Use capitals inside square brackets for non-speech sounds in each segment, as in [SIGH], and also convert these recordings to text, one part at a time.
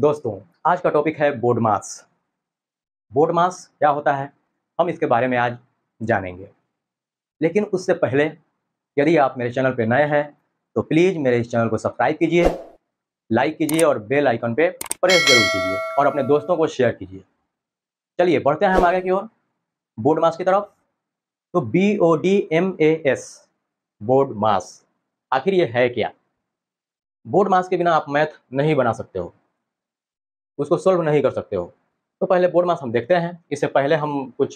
दोस्तों आज का टॉपिक है बोर्ड मास बोर्ड मास क्या होता है हम इसके बारे में आज जानेंगे लेकिन उससे पहले यदि आप मेरे चैनल पर नए हैं तो प्लीज़ मेरे इस चैनल को सब्सक्राइब कीजिए लाइक कीजिए और बेल आइकन पे प्रेस जरूर कीजिए और अपने दोस्तों को शेयर कीजिए चलिए बढ़ते हैं हम आगे की ओर बोर्ड मास की तरफ तो B O D M A S board मास आखिर ये है क्या बोर्ड मास के बिना आप मैथ नहीं बना सकते हो उसको सॉल्व नहीं कर सकते हो तो पहले बोर्ड मास हम देखते हैं इससे पहले हम कुछ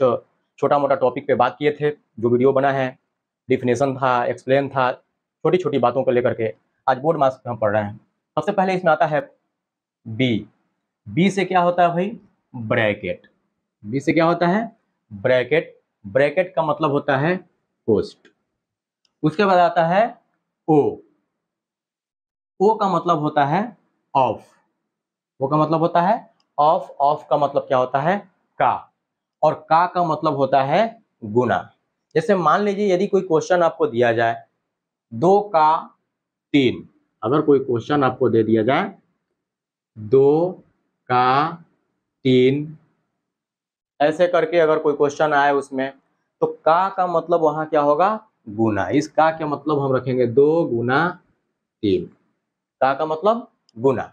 छोटा मोटा टॉपिक पे बात किए थे जो वीडियो बना है डिफिनेशन था एक्सप्लेन था छोटी छोटी बातों को लेकर के आज बोर्ड मास हम पढ़ रहे हैं सबसे पहले इसमें आता है बी बी से क्या होता है भाई ब्रैकेट बी से क्या होता है ब्रैकेट ब्रैकेट का मतलब होता है कोस्ट उसके बाद आता है ओ ओ का मतलब होता है ऑफ वो का मतलब होता है ऑफ ऑफ का मतलब क्या होता है का और का का मतलब होता है गुना जैसे मान लीजिए यदि कोई क्वेश्चन आपको दिया जाए दो का तीन अगर कोई क्वेश्चन आपको दे दिया जाए दो का तीन ऐसे करके अगर कोई क्वेश्चन आए उसमें तो का का मतलब वहां क्या होगा गुना इस का के मतलब हम रखेंगे दो गुना तीन का का मतलब गुना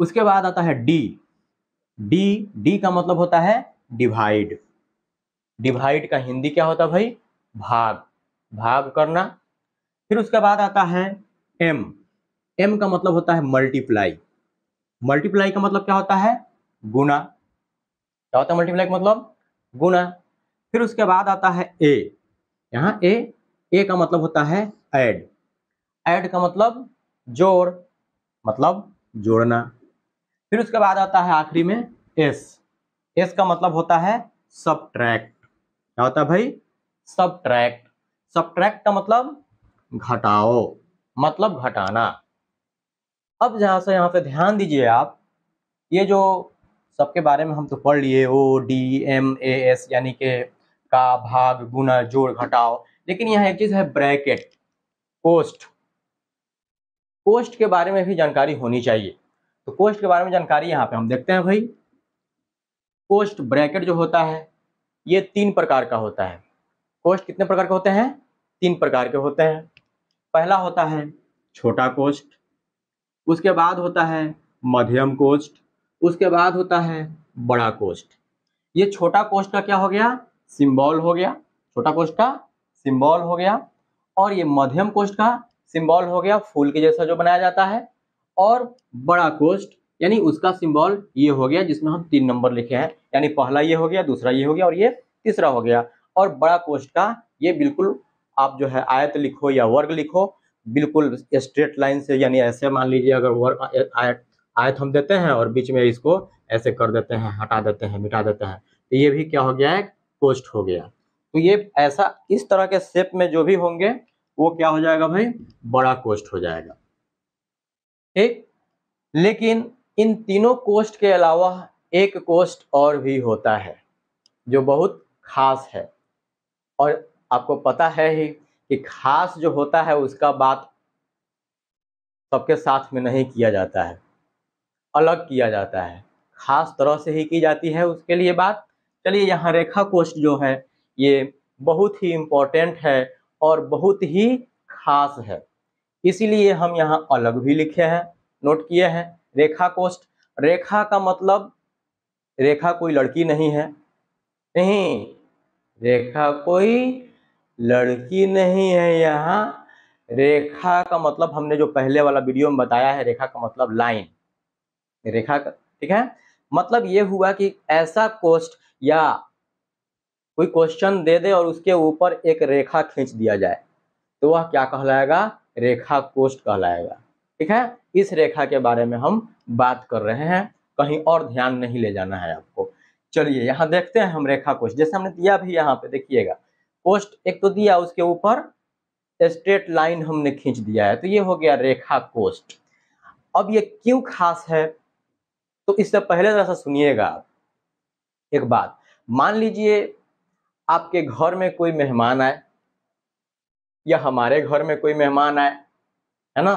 उसके बाद आता है डी डी डी का मतलब होता है डिवाइड डिवाइड का हिंदी क्या होता है भाई भाग भाग करना फिर उसके बाद आता है एम एम का मतलब होता है मल्टीप्लाई मल्टीप्लाई का मतलब क्या होता है गुना क्या होता है मल्टीप्लाई का मतलब गुना फिर उसके बाद आता है ए यहाँ ए ए का मतलब होता है ऐड ऐड का मतलब जोड़ मतलब जोड़ना फिर उसके बाद आता है आखिरी में एस एस का मतलब होता है ट्रैक्ट क्या होता है भाई सब ट्रैक्ट का मतलब घटाओ मतलब घटाना अब जहां से यहाँ पे ध्यान दीजिए आप ये जो सबके बारे में हम तो पढ़ लिए O D M A S यानी के का भाग गुना जोड़ घटाओ लेकिन यहाँ एक चीज है ब्रैकेट कोस्ट कोस्ट के बारे में भी जानकारी होनी चाहिए तो कोस्ट के बारे में जानकारी यहाँ पे हम देखते हैं भाई कोस्ट ब्रैकेट जो होता है ये तीन प्रकार का होता है कोस्ट कितने प्रकार के होते हैं तीन प्रकार के होते हैं पहला होता है छोटा कोस्ट उसके बाद होता है मध्यम कोस्ट उसके बाद होता है बड़ा कोस्ट ये छोटा कोस्ट का क्या हो गया सिंबल हो गया छोटा कोस्ट का सिंबल हो गया और ये मध्यम कोस्ट का सिंबल हो गया फूल के जैसा जो बनाया जाता है और बड़ा कोष्ट यानी उसका सिंबल ये हो गया जिसमें हम तीन नंबर लिखे हैं यानी पहला ये हो गया दूसरा ये हो गया और ये तीसरा हो गया और बड़ा कोष्ट का ये बिल्कुल आप जो है आयत लिखो या वर्ग लिखो बिल्कुल स्ट्रेट लाइन से यानी ऐसे मान लीजिए अगर वर्ग आयत आयत हम देते हैं और बीच में इसको ऐसे कर देते हैं हटा देते हैं मिटा देते हैं तो ये भी क्या हो गया है कोष्ट हो गया तो ये ऐसा इस तरह के शेप में जो भी होंगे वो क्या हो जाएगा भाई बड़ा कोष्ट हो जाएगा ठीक लेकिन इन तीनों कोष्ट के अलावा एक कोष्ट और भी होता है जो बहुत खास है और आपको पता है ही कि खास जो होता है उसका बात सबके साथ में नहीं किया जाता है अलग किया जाता है खास तरह से ही की जाती है उसके लिए बात चलिए यहाँ रेखा कोष्ट जो है ये बहुत ही इम्पोर्टेंट है और बहुत ही खास है इसीलिए हम यहाँ अलग भी लिखे हैं नोट किए हैं रेखा कोष्ट रेखा का मतलब रेखा कोई लड़की नहीं है नहीं रेखा कोई लड़की नहीं है यहाँ रेखा का मतलब हमने जो पहले वाला वीडियो में बताया है रेखा का मतलब लाइन रेखा का ठीक है मतलब ये हुआ कि ऐसा कोष्ट या कोई क्वेश्चन दे दे और उसके ऊपर एक रेखा खींच दिया जाए तो वह क्या कहलाएगा रेखा कोष्ट कहलाएगा ठीक है इस रेखा के बारे में हम बात कर रहे हैं कहीं और ध्यान नहीं ले जाना है आपको चलिए यहाँ देखते हैं हम रेखा कोष्ट जैसे हमने दिया भी यहाँ पे देखिएगा कोष्ट एक तो दिया उसके ऊपर स्ट्रेट लाइन हमने खींच दिया है तो ये हो गया रेखा कोष्ट अब ये क्यों खास है तो इससे पहले जरा सा सुनिएगा आप एक बात मान लीजिए आपके घर में कोई मेहमान आए या हमारे घर में कोई मेहमान आए है ना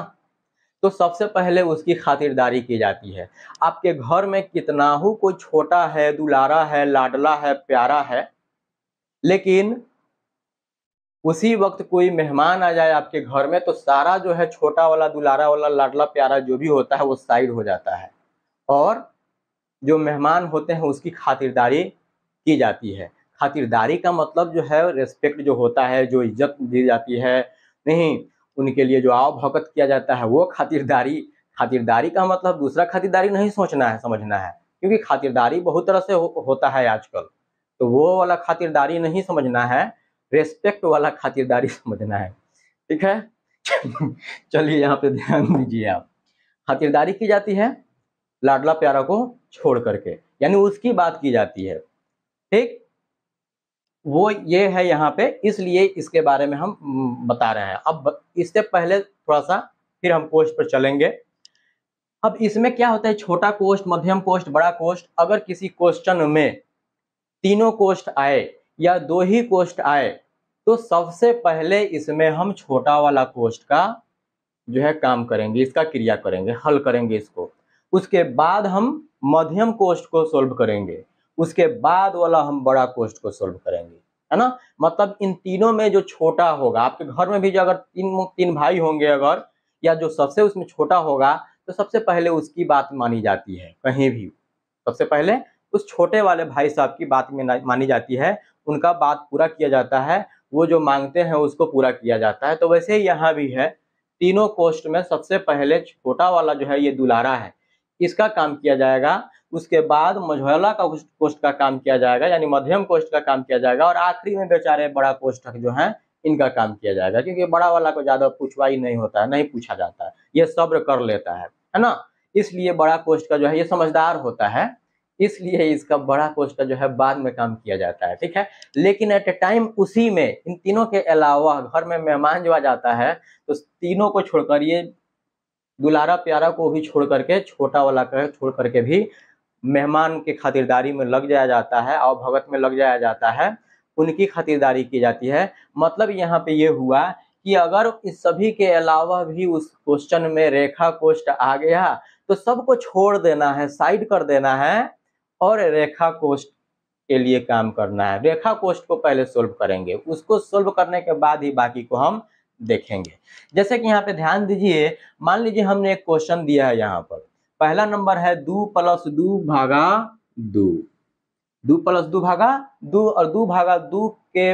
तो सबसे पहले उसकी खातिरदारी की जाती है आपके घर में कितना हो कोई छोटा है दुलारा है लाडला है प्यारा है लेकिन उसी वक्त कोई मेहमान आ जाए आपके घर में तो सारा जो है छोटा वाला दुलारा वाला लाडला प्यारा जो भी होता है वो साइड हो जाता है और जो मेहमान होते हैं उसकी खातिरदारी की जाती है खातिरदारी का मतलब जो है रेस्पेक्ट जो होता है जो इज्जत दी जाती है नहीं उनके लिए जो आव भगत किया जाता है वो खातिरदारी खातिरदारी का मतलब दूसरा खातिरदारी नहीं सोचना है समझना है क्योंकि खातिरदारी बहुत तरह से हो, होता है आजकल तो वो वाला खातिरदारी नहीं समझना है रेस्पेक्ट वाला खातिरदारी [LAUGHS] समझना है ठीक है [LAUGHS] चलिए यहाँ पे ध्यान दीजिए आप खातिरदारी की जाती है लाडला प्यारा को छोड़ करके यानी उसकी बात की जाती है ठीक वो ये है यहाँ पे इसलिए इसके बारे में हम बता रहे हैं अब इससे पहले थोड़ा सा फिर हम कोष्ट पर चलेंगे अब इसमें क्या होता है छोटा कोष्ट मध्यम कोष्ट बड़ा कोष्ट अगर किसी क्वेश्चन में तीनों कोष्ट आए या दो ही कोष्ट आए तो सबसे पहले इसमें हम छोटा वाला कोष्ट का जो है काम करेंगे इसका क्रिया करेंगे हल करेंगे इसको उसके बाद हम मध्यम कोष्ट को सोल्व करेंगे उसके बाद वाला हम बड़ा कोष्ट को सोल्व करेंगे है ना मतलब इन तीनों में जो छोटा होगा आपके घर में भी जो अगर तीन तीन भाई होंगे अगर या जो सबसे उसमें छोटा होगा तो सबसे पहले उसकी बात मानी जाती है कहीं भी सबसे पहले उस छोटे वाले भाई साहब की बात में मानी जाती है उनका बात पूरा किया जाता है वो जो मांगते हैं उसको पूरा किया जाता है तो वैसे ही यहाँ भी है तीनों कोष्ट में सबसे पहले छोटा वाला जो है ये दुलारा है इसका काम किया जाएगा उसके बाद मझौला का पोस्ट का काम किया जाएगा यानी मध्यम कोष्ट का काम किया जाएगा और आखिरी में बेचारे बड़ा पोस्ट जो है इनका काम किया जाएगा क्योंकि बड़ा वाला को ज्यादा पूछवाई नहीं होता है नहीं पूछा जाता है ये सब्र कर लेता है है ना इसलिए बड़ा कोष्ट का जो है ये समझदार होता है इसलिए इसका बड़ा कोष्ट का जो है बाद में काम किया जाता है ठीक है लेकिन एट ए टाइम उसी में इन तीनों के अलावा घर में मेहमान जो आ जाता है तो तीनों को छोड़कर ये दुलारा प्यारा को भी छोड़ करके छोटा वाला का छोड़ करके भी मेहमान के खातिरदारी में लग जाया जाता है और भगत में लग जाया जाता है उनकी खातिरदारी की जाती है मतलब यहाँ पे ये हुआ कि अगर इस सभी के अलावा भी उस क्वेश्चन में रेखा कोष्ट आ गया तो सबको छोड़ देना है साइड कर देना है और रेखा कोष्ट के लिए काम करना है रेखा कोष्ट को पहले सोल्व करेंगे उसको सोल्व करने के बाद ही बाकी को हम देखेंगे जैसे कि यहाँ पे ध्यान दीजिए मान लीजिए हमने एक क्वेश्चन दिया है यहाँ पर पहला नंबर है दू प्लस दू भागा दू दू प्लस दू भागा दू और दू भागा दू के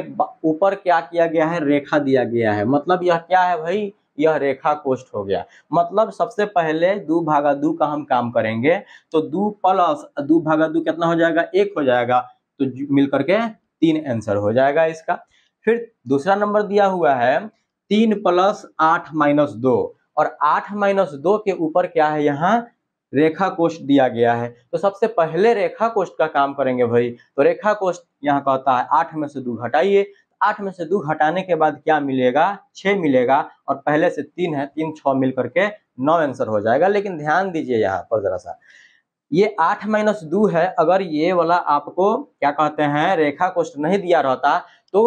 ऊपर क्या किया गया है रेखा दिया गया है मतलब यह क्या है भाई यह रेखा कोष्ठ हो गया मतलब सबसे पहले दू भागा दू का हम काम करेंगे तो दू प्लस दू भागा दू कितना हो जाएगा एक हो जाएगा तो मिलकर के तीन आंसर हो जाएगा इसका फिर दूसरा नंबर दिया हुआ है तीन प्लस आठ माइनस दो और आठ माइनस दो के ऊपर क्या है यहाँ रेखा कोष्ट दिया गया है तो सबसे पहले रेखा कोष्ट का काम करेंगे भाई तो रेखा कोष्ट यहाँ कहता है आठ में से दो घटाइए आठ में से दो घटाने के बाद क्या मिलेगा छ मिलेगा और पहले से तीन है तीन छ मिल करके नौ आंसर हो जाएगा लेकिन ध्यान दीजिए यहाँ पर जरा सा ये आठ माइनस दो है अगर ये वाला आपको क्या कहते हैं रेखा कोष्ट नहीं दिया रहता तो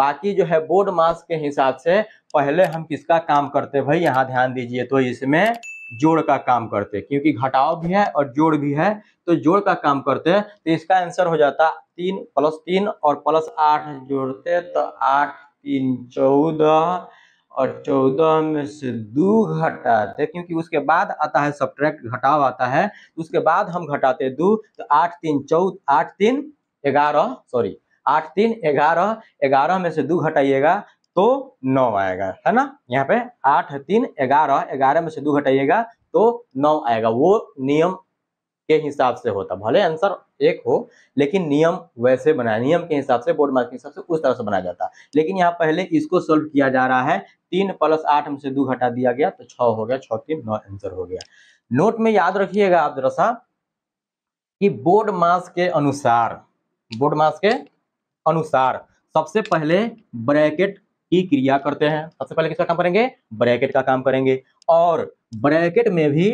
बाकी जो है बोर्ड मास के हिसाब से पहले हम किसका काम करते भाई यहाँ ध्यान दीजिए तो इसमें जोड़ का काम करते हैं क्योंकि घटाव भी है और जोड़ भी है तो जोड़ का काम करते हैं तो इसका आंसर हो जाता तीन प्लस तीन और प्लस आठ जोड़ते तो आठ तीन चौदह और चौदह में से दो घटाते क्योंकि उसके बाद आता है सब्ट्रैक्ट घटाव आता है तो उसके बाद हम घटाते दो तो आठ तीन चौदह आठ तीन ग्यारह सॉरी आठ तीन ग्यारह ग्यारह में से दो घटाइएगा तो नौ आएगा है ना यहाँ पे आठ तीन ग्यारह ग्यारह में से दो घटाइएगा तो नौ आएगा वो नियम के हिसाब से होता भले आंसर एक हो लेकिन नियम वैसे बनाया नियम के हिसाब से बोर्ड मार्क के हिसाब से उस तरह से बनाया जाता लेकिन यहाँ पहले इसको सोल्व किया जा रहा है तीन प्लस आठ में से दो घटा दिया गया तो छ हो गया छ तीन नौ आंसर हो गया नोट में याद रखिएगा आप जरा सा कि बोर्ड मास के अनुसार बोर्ड मास के अनुसार सबसे पहले ब्रैकेट की क्रिया करते हैं सबसे पहले किसका काम करेंगे ब्रैकेट का काम करेंगे और ब्रैकेट में भी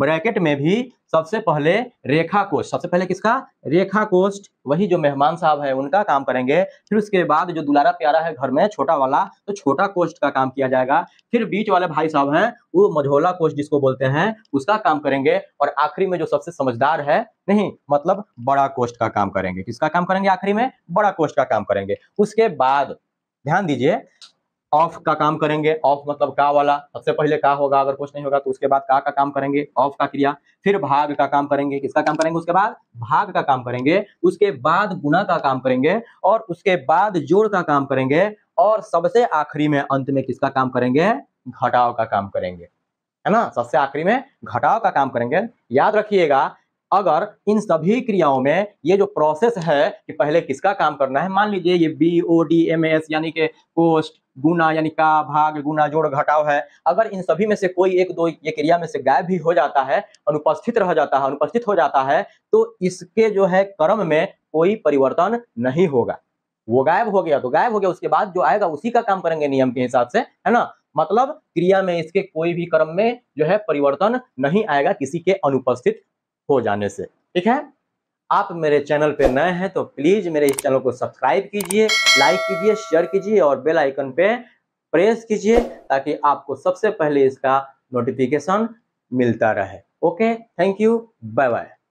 ब्रैकेट में भी सबसे पहले रेखा कोष सबसे पहले किसका रेखा कोष्ठ वही जो मेहमान साहब है उनका काम करेंगे फिर उसके बाद जो दुलारा प्यारा है घर में छोटा वाला तो छोटा कोष्ठ का काम किया जाएगा फिर बीच वाले भाई साहब हैं वो मझोला कोष्ठ जिसको बोलते हैं उसका काम करेंगे और आखिरी में जो सबसे समझदार है नहीं मतलब बड़ा कोष्ठ का काम करेंगे किसका काम करेंगे आखिरी में बड़ा कोष्ठ का काम करेंगे उसके बाद ध्यान दीजिए ऑफ का काम करेंगे ऑफ मतलब का वाला सबसे पहले का होगा अगर कुछ नहीं होगा तो उसके बाद का का काम करेंगे ऑफ का क्रिया फिर भाग का काम करेंगे किसका काम करेंगे उसके बाद भाग का काम करेंगे उसके बाद गुना का काम करेंगे और उसके बाद जोड़ का काम करेंगे और सबसे आखिरी में अंत में किसका काम करेंगे घटाव का काम करेंगे है ना सबसे आखिरी में घटाव का काम करेंगे याद रखिएगा अगर इन सभी क्रियाओं में ये जो प्रोसेस है कि पहले किसका काम करना है मान लीजिए ये B O D M S यानी के कोस्ट गुना यानी का भाग गुना जोड़ घटाव है अगर इन सभी में से कोई एक दो ये क्रिया में से गायब भी हो जाता है अनुपस्थित रह जाता है अनुपस्थित हो जाता है तो इसके जो है कर्म में कोई परिवर्तन नहीं होगा वो गायब हो गया तो गायब हो गया उसके बाद जो आएगा उसी का काम करेंगे नियम के हिसाब से है ना मतलब क्रिया में इसके कोई भी कर्म में जो है परिवर्तन नहीं आएगा किसी के अनुपस्थित हो जाने से ठीक है आप मेरे चैनल पर नए हैं तो प्लीज़ मेरे इस चैनल को सब्सक्राइब कीजिए लाइक कीजिए शेयर कीजिए और बेल आइकन पे प्रेस कीजिए ताकि आपको सबसे पहले इसका नोटिफिकेशन मिलता रहे okay thank you bye bye